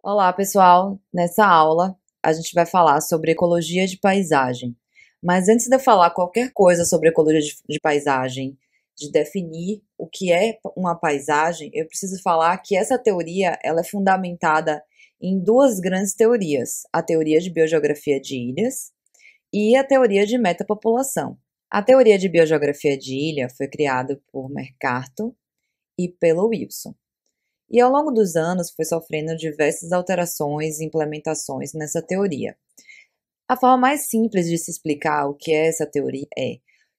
Olá, pessoal! Nessa aula a gente vai falar sobre ecologia de paisagem. Mas antes de eu falar qualquer coisa sobre ecologia de, de paisagem, de definir o que é uma paisagem, eu preciso falar que essa teoria ela é fundamentada em duas grandes teorias: a teoria de biogeografia de ilhas e a teoria de metapopulação. A teoria de biogeografia de ilha foi criada por Mercator e pelo Wilson e ao longo dos anos foi sofrendo diversas alterações e implementações nessa teoria. A forma mais simples de se explicar o que é essa teoria é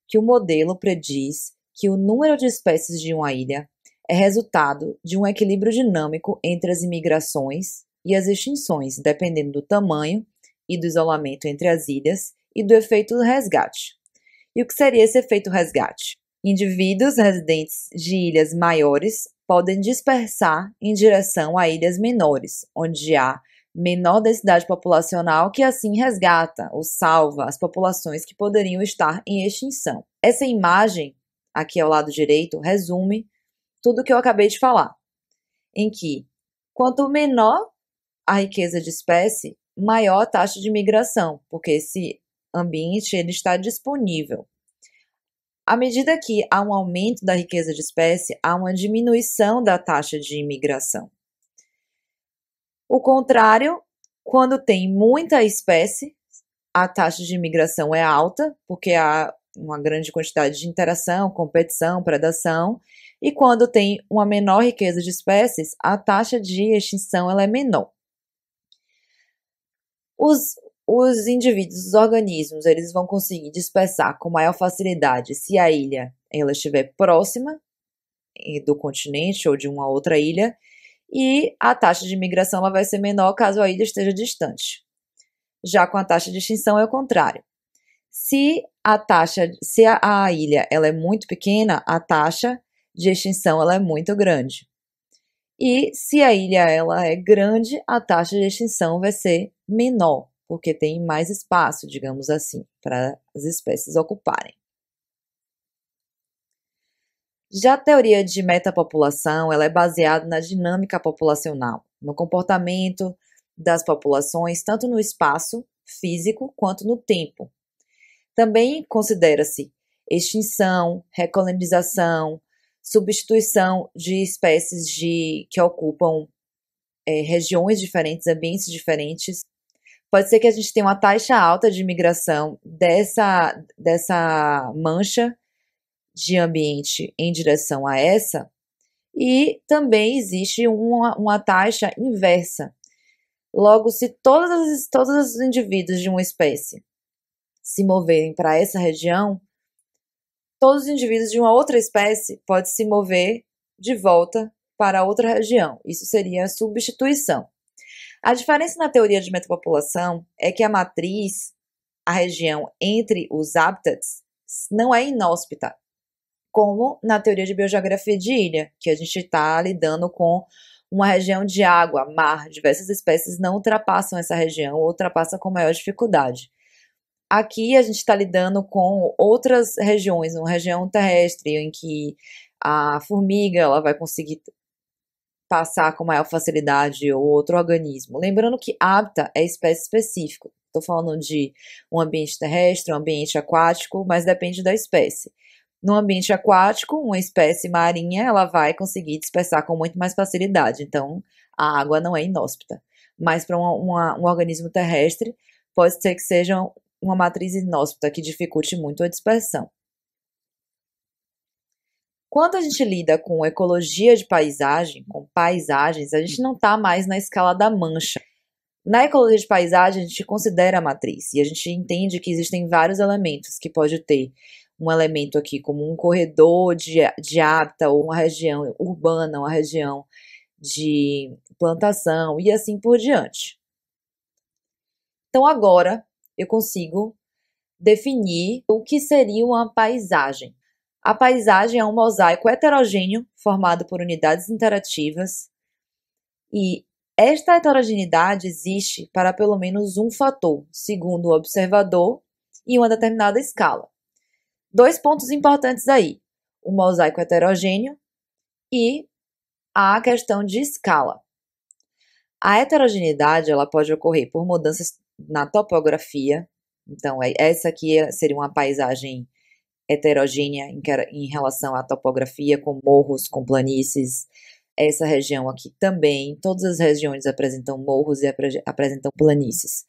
que o modelo prediz que o número de espécies de uma ilha é resultado de um equilíbrio dinâmico entre as imigrações e as extinções, dependendo do tamanho e do isolamento entre as ilhas e do efeito resgate. E o que seria esse efeito resgate? Indivíduos residentes de ilhas maiores podem dispersar em direção a ilhas menores, onde há menor densidade populacional que assim resgata ou salva as populações que poderiam estar em extinção. Essa imagem, aqui ao lado direito, resume tudo o que eu acabei de falar, em que quanto menor a riqueza de espécie, maior a taxa de migração, porque esse ambiente ele está disponível. À medida que há um aumento da riqueza de espécie, há uma diminuição da taxa de imigração. O contrário, quando tem muita espécie, a taxa de imigração é alta, porque há uma grande quantidade de interação, competição, predação, e quando tem uma menor riqueza de espécies, a taxa de extinção ela é menor. Os, os indivíduos, os organismos, eles vão conseguir dispersar com maior facilidade se a ilha ela estiver próxima eh, do continente ou de uma outra ilha, e a taxa de migração ela vai ser menor caso a ilha esteja distante. Já com a taxa de extinção é o contrário. Se a taxa, se a, a ilha ela é muito pequena, a taxa de extinção ela é muito grande. E se a ilha ela é grande, a taxa de extinção vai ser menor porque tem mais espaço, digamos assim, para as espécies ocuparem. Já a teoria de metapopulação ela é baseada na dinâmica populacional, no comportamento das populações, tanto no espaço físico quanto no tempo. Também considera-se extinção, recolonização, substituição de espécies de, que ocupam é, regiões diferentes, ambientes diferentes, Pode ser que a gente tenha uma taxa alta de imigração dessa, dessa mancha de ambiente em direção a essa, e também existe uma, uma taxa inversa. Logo, se todas, todos os indivíduos de uma espécie se moverem para essa região, todos os indivíduos de uma outra espécie podem se mover de volta para outra região. Isso seria a substituição. A diferença na teoria de metropopulação é que a matriz, a região entre os habitats, não é inóspita, como na teoria de biogeografia de ilha, que a gente está lidando com uma região de água, mar, diversas espécies não ultrapassam essa região ou ultrapassam com maior dificuldade. Aqui a gente está lidando com outras regiões, uma região terrestre em que a formiga ela vai conseguir passar com maior facilidade ou outro organismo. Lembrando que hábitat é espécie específica. Estou falando de um ambiente terrestre, um ambiente aquático, mas depende da espécie. No ambiente aquático, uma espécie marinha ela vai conseguir dispersar com muito mais facilidade, então a água não é inóspita. Mas para um organismo terrestre, pode ser que seja uma matriz inóspita que dificulte muito a dispersão. Quando a gente lida com ecologia de paisagem, com paisagens, a gente não está mais na escala da mancha. Na ecologia de paisagem, a gente considera a matriz e a gente entende que existem vários elementos que pode ter um elemento aqui como um corredor de, de hábitat ou uma região urbana, uma região de plantação e assim por diante. Então agora eu consigo definir o que seria uma paisagem. A paisagem é um mosaico heterogêneo formado por unidades interativas e esta heterogeneidade existe para pelo menos um fator, segundo o observador, e uma determinada escala. Dois pontos importantes aí: o mosaico heterogêneo e a questão de escala. A heterogeneidade ela pode ocorrer por mudanças na topografia. Então, é, essa aqui seria uma paisagem heterogênea em, em relação à topografia, com morros, com planícies. Essa região aqui também, todas as regiões apresentam morros e apre apresentam planícies.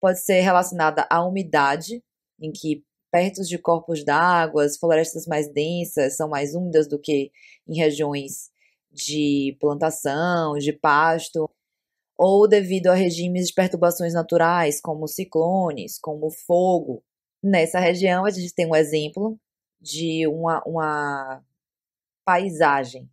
Pode ser relacionada à umidade, em que perto de corpos d'água, as florestas mais densas são mais úmidas do que em regiões de plantação, de pasto, ou devido a regimes de perturbações naturais, como ciclones, como fogo, Nessa região, a gente tem um exemplo de uma, uma paisagem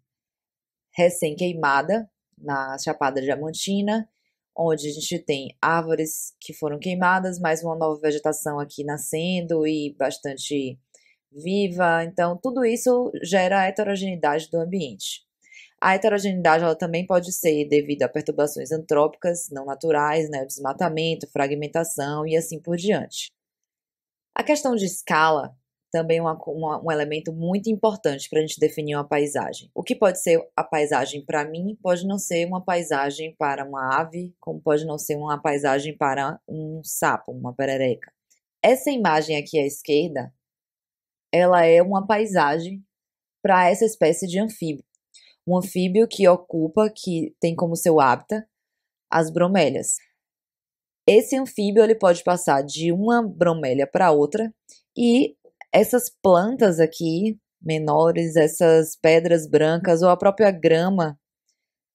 recém-queimada na Chapada Diamantina, onde a gente tem árvores que foram queimadas, mais uma nova vegetação aqui nascendo e bastante viva. Então, tudo isso gera a heterogeneidade do ambiente. A heterogeneidade ela também pode ser devido a perturbações antrópicas não naturais, né, o desmatamento, fragmentação e assim por diante. A questão de escala também é um elemento muito importante para a gente definir uma paisagem. O que pode ser a paisagem para mim pode não ser uma paisagem para uma ave, como pode não ser uma paisagem para um sapo, uma perereca. Essa imagem aqui à esquerda, ela é uma paisagem para essa espécie de anfíbio. Um anfíbio que ocupa, que tem como seu hábitat as bromélias. Esse anfíbio ele pode passar de uma bromélia para outra e essas plantas aqui menores, essas pedras brancas ou a própria grama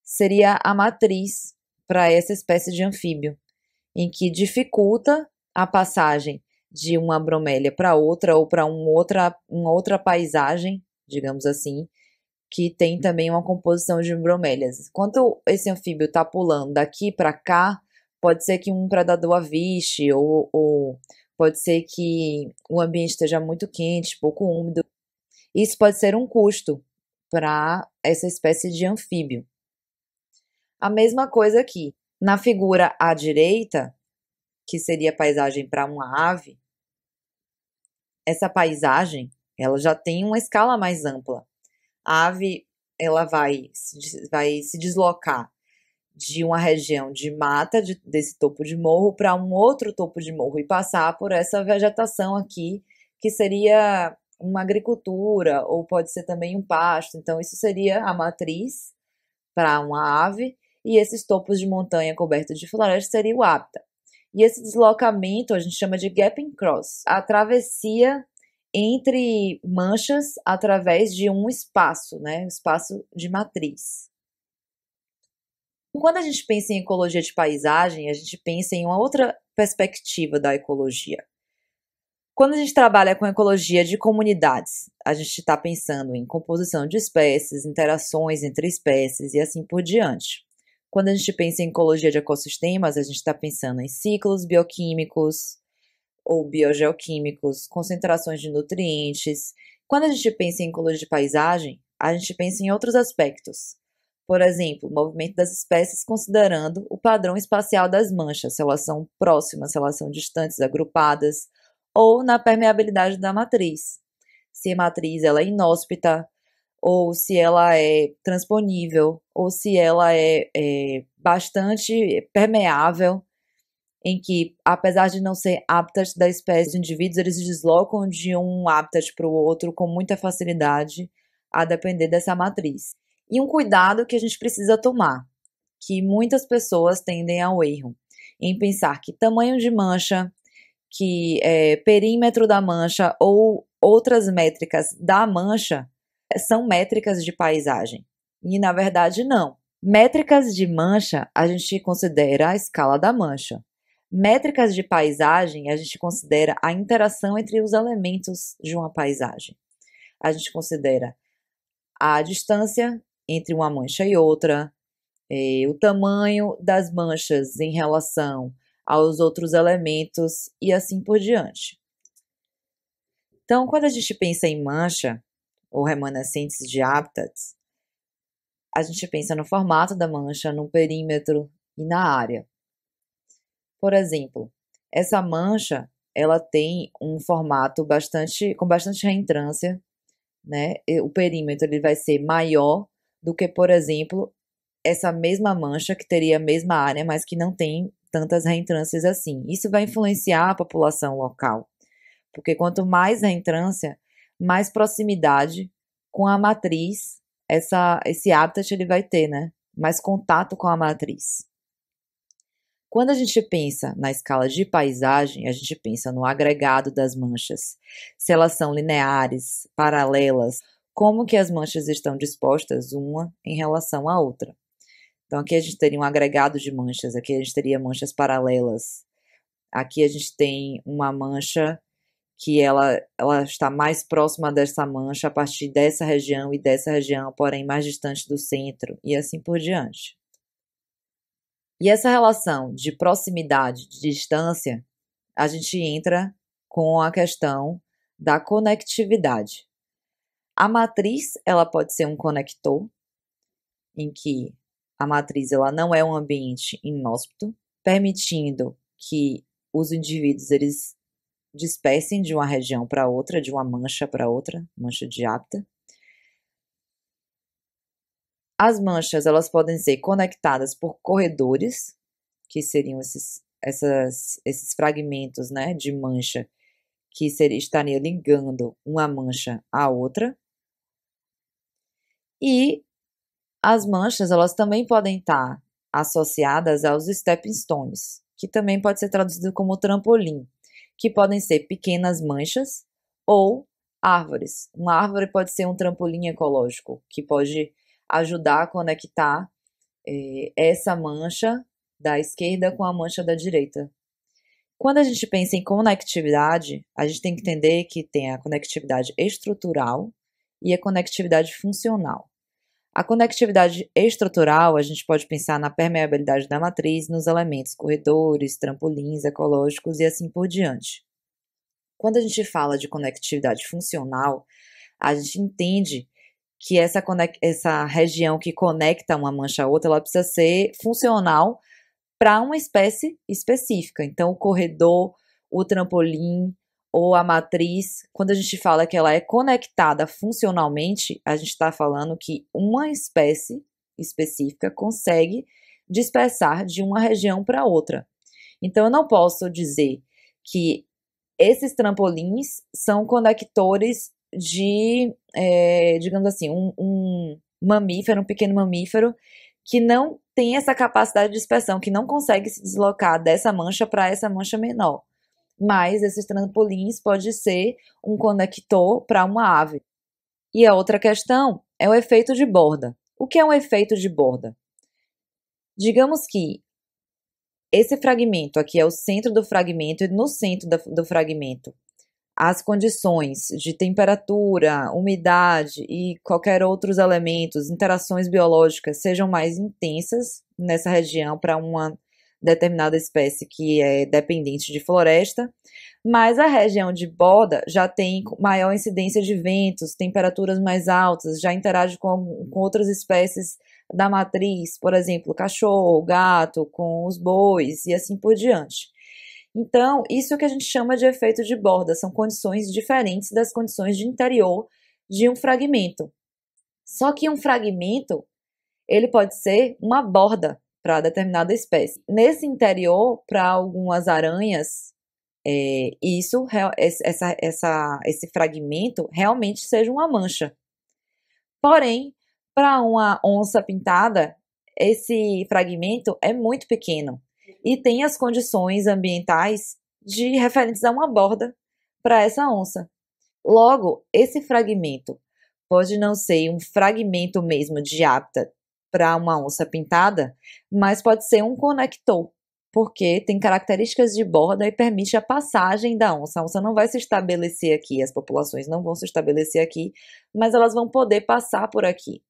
seria a matriz para essa espécie de anfíbio, em que dificulta a passagem de uma bromélia para outra ou para um outra, uma outra paisagem, digamos assim, que tem também uma composição de bromélias. Enquanto esse anfíbio está pulando daqui para cá, Pode ser que um predador aviste, ou, ou pode ser que o ambiente esteja muito quente, pouco úmido. Isso pode ser um custo para essa espécie de anfíbio. A mesma coisa aqui. Na figura à direita, que seria a paisagem para uma ave, essa paisagem ela já tem uma escala mais ampla. A ave ela vai, vai se deslocar de uma região de mata, de, desse topo de morro, para um outro topo de morro e passar por essa vegetação aqui, que seria uma agricultura ou pode ser também um pasto. Então, isso seria a matriz para uma ave, e esses topos de montanha cobertos de floresta seria o hábitat. E esse deslocamento a gente chama de gapping cross a travessia entre manchas através de um espaço, né? Um espaço de matriz. Quando a gente pensa em ecologia de paisagem, a gente pensa em uma outra perspectiva da ecologia. Quando a gente trabalha com ecologia de comunidades, a gente está pensando em composição de espécies, interações entre espécies e assim por diante. Quando a gente pensa em ecologia de ecossistemas, a gente está pensando em ciclos bioquímicos ou biogeoquímicos, concentrações de nutrientes. Quando a gente pensa em ecologia de paisagem, a gente pensa em outros aspectos. Por exemplo, o movimento das espécies considerando o padrão espacial das manchas, se elas são próximas, se elas são distantes, agrupadas, ou na permeabilidade da matriz. Se a matriz ela é inóspita, ou se ela é transponível, ou se ela é, é bastante permeável, em que, apesar de não ser habitat da espécie, os indivíduos eles se deslocam de um habitat para o outro com muita facilidade, a depender dessa matriz. E um cuidado que a gente precisa tomar, que muitas pessoas tendem ao erro, em pensar que tamanho de mancha, que é, perímetro da mancha ou outras métricas da mancha eh, são métricas de paisagem. E na verdade, não. Métricas de mancha a gente considera a escala da mancha. Métricas de paisagem a gente considera a interação entre os elementos de uma paisagem. A gente considera a distância entre uma mancha e outra, é, o tamanho das manchas em relação aos outros elementos e assim por diante. Então, quando a gente pensa em mancha ou remanescentes de hábitats, a gente pensa no formato da mancha, no perímetro e na área. Por exemplo, essa mancha ela tem um formato bastante com bastante reentrância, né? O perímetro ele vai ser maior do que, por exemplo, essa mesma mancha que teria a mesma área, mas que não tem tantas reentrâncias assim. Isso vai influenciar a população local, porque quanto mais reentrância, mais proximidade com a matriz, essa, esse habitat ele vai ter, né? Mais contato com a matriz. Quando a gente pensa na escala de paisagem, a gente pensa no agregado das manchas, se elas são lineares, paralelas como que as manchas estão dispostas uma em relação à outra. Então aqui a gente teria um agregado de manchas, aqui a gente teria manchas paralelas. Aqui a gente tem uma mancha que ela, ela está mais próxima dessa mancha a partir dessa região e dessa região, porém mais distante do centro, e assim por diante. E essa relação de proximidade, de distância, a gente entra com a questão da conectividade. A matriz, ela pode ser um conector, em que a matriz ela não é um ambiente inóspito, permitindo que os indivíduos eles despecem de uma região para outra, de uma mancha para outra, mancha de apta. As manchas elas podem ser conectadas por corredores, que seriam esses, essas, esses fragmentos né, de mancha que seria, estaria ligando uma mancha à outra. E as manchas, elas também podem estar associadas aos stepping stones, que também pode ser traduzido como trampolim, que podem ser pequenas manchas ou árvores. Uma árvore pode ser um trampolim ecológico, que pode ajudar a conectar eh, essa mancha da esquerda com a mancha da direita. Quando a gente pensa em conectividade, a gente tem que entender que tem a conectividade estrutural e a conectividade funcional. A conectividade estrutural, a gente pode pensar na permeabilidade da matriz, nos elementos corredores, trampolins ecológicos e assim por diante. Quando a gente fala de conectividade funcional, a gente entende que essa, essa região que conecta uma mancha a outra, ela precisa ser funcional para uma espécie específica. Então, o corredor, o trampolim, ou a matriz, quando a gente fala que ela é conectada funcionalmente, a gente está falando que uma espécie específica consegue dispersar de uma região para outra. Então, eu não posso dizer que esses trampolins são conectores de, é, digamos assim, um, um mamífero, um pequeno mamífero, que não tem essa capacidade de dispersão, que não consegue se deslocar dessa mancha para essa mancha menor mas esses trampolins pode ser um conector para uma ave. E a outra questão é o efeito de borda. O que é um efeito de borda? Digamos que esse fragmento aqui é o centro do fragmento e no centro do fragmento as condições de temperatura, umidade e qualquer outros elementos, interações biológicas sejam mais intensas nessa região para uma determinada espécie que é dependente de floresta, mas a região de borda já tem maior incidência de ventos, temperaturas mais altas, já interage com, com outras espécies da matriz, por exemplo, cachorro, gato, com os bois e assim por diante. Então, isso é o que a gente chama de efeito de borda, são condições diferentes das condições de interior de um fragmento. Só que um fragmento, ele pode ser uma borda, para determinada espécie. Nesse interior, para algumas aranhas, é, isso, essa, essa, esse fragmento realmente seja uma mancha. Porém, para uma onça pintada, esse fragmento é muito pequeno e tem as condições ambientais de referentes a uma borda para essa onça. Logo, esse fragmento pode não ser um fragmento mesmo de hábitat para uma onça pintada, mas pode ser um conector, porque tem características de borda e permite a passagem da onça. A onça não vai se estabelecer aqui, as populações não vão se estabelecer aqui, mas elas vão poder passar por aqui.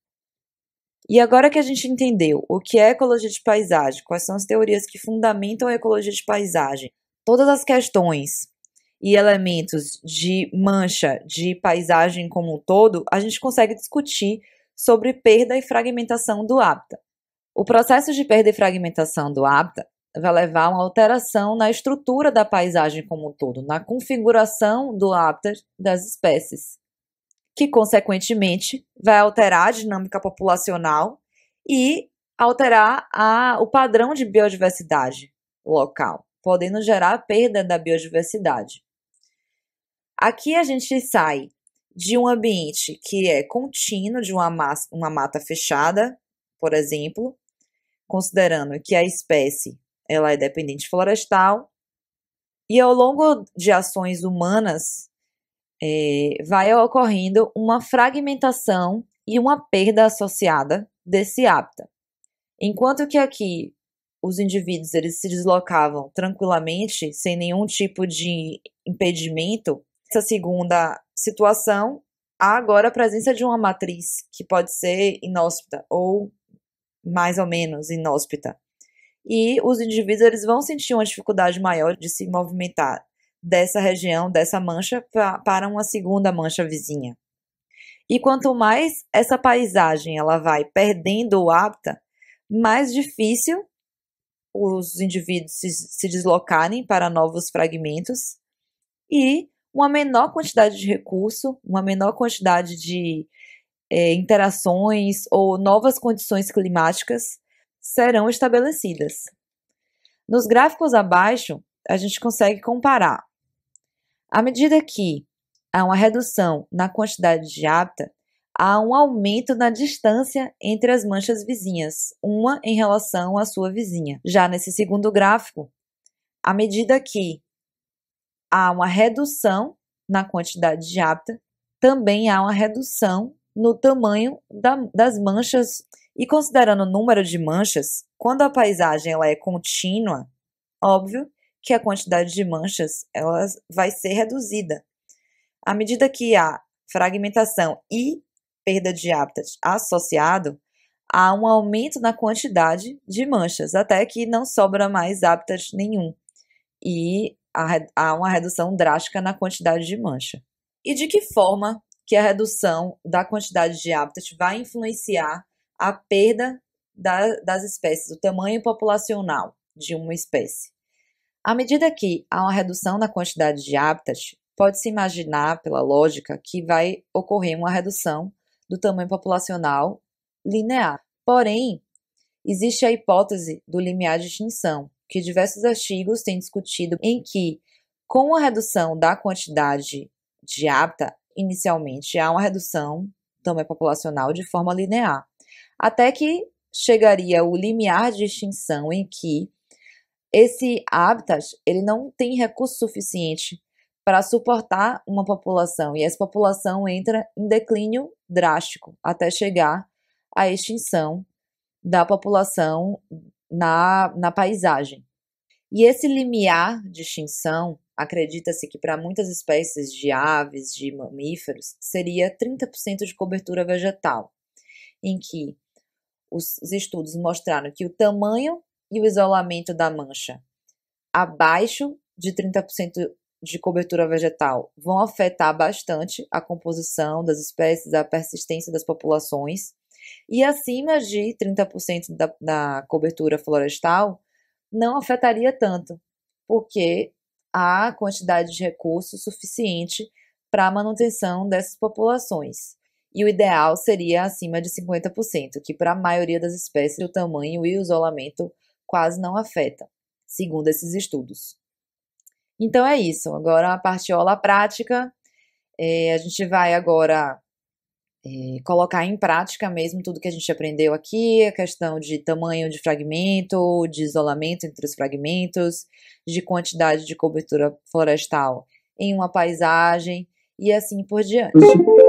E agora que a gente entendeu o que é ecologia de paisagem, quais são as teorias que fundamentam a ecologia de paisagem, todas as questões e elementos de mancha de paisagem como um todo, a gente consegue discutir sobre perda e fragmentação do hábitat. O processo de perda e fragmentação do hábitat vai levar a uma alteração na estrutura da paisagem como um todo, na configuração do hábitat das espécies, que consequentemente vai alterar a dinâmica populacional e alterar a, o padrão de biodiversidade local, podendo gerar a perda da biodiversidade. Aqui a gente sai de um ambiente que é contínuo, de uma, massa, uma mata fechada, por exemplo, considerando que a espécie ela é dependente florestal, e ao longo de ações humanas é, vai ocorrendo uma fragmentação e uma perda associada desse hábitat. Enquanto que aqui os indivíduos eles se deslocavam tranquilamente, sem nenhum tipo de impedimento, essa segunda situação, há agora a presença de uma matriz que pode ser inóspita ou mais ou menos inóspita. E os indivíduos eles vão sentir uma dificuldade maior de se movimentar dessa região, dessa mancha, pra, para uma segunda mancha vizinha. E quanto mais essa paisagem ela vai perdendo o hábito mais difícil os indivíduos se, se deslocarem para novos fragmentos e uma menor quantidade de recurso, uma menor quantidade de é, interações ou novas condições climáticas serão estabelecidas. Nos gráficos abaixo, a gente consegue comparar. À medida que há uma redução na quantidade de hábitat, há um aumento na distância entre as manchas vizinhas, uma em relação à sua vizinha. Já nesse segundo gráfico, à medida que há uma redução na quantidade de apta, também há uma redução no tamanho da, das manchas. E considerando o número de manchas, quando a paisagem ela é contínua, óbvio que a quantidade de manchas ela vai ser reduzida. À medida que há fragmentação e perda de hábitat associado, há um aumento na quantidade de manchas, até que não sobra mais hábitat nenhum. E há uma redução drástica na quantidade de mancha. E de que forma que a redução da quantidade de hábitat vai influenciar a perda da, das espécies, o tamanho populacional de uma espécie? À medida que há uma redução na quantidade de hábitat, pode-se imaginar, pela lógica, que vai ocorrer uma redução do tamanho populacional linear. Porém, existe a hipótese do limiar de extinção, que diversos artigos têm discutido em que, com a redução da quantidade de hábitat, inicialmente há uma redução também populacional de forma linear, até que chegaria o limiar de extinção em que esse hábitat ele não tem recurso suficiente para suportar uma população e essa população entra em declínio drástico até chegar à extinção da população na, na paisagem. E esse limiar de extinção, acredita-se que para muitas espécies de aves, de mamíferos, seria 30% de cobertura vegetal, em que os estudos mostraram que o tamanho e o isolamento da mancha abaixo de 30% de cobertura vegetal vão afetar bastante a composição das espécies, a persistência das populações e acima de 30% da, da cobertura florestal não afetaria tanto, porque há quantidade de recursos suficiente para a manutenção dessas populações. E o ideal seria acima de 50%, que para a maioria das espécies o tamanho e o isolamento quase não afetam, segundo esses estudos. Então é isso. Agora a parte aula prática. É, a gente vai agora é, colocar em prática mesmo tudo que a gente aprendeu aqui, a questão de tamanho de fragmento, de isolamento entre os fragmentos, de quantidade de cobertura florestal em uma paisagem e assim por diante. Uhum.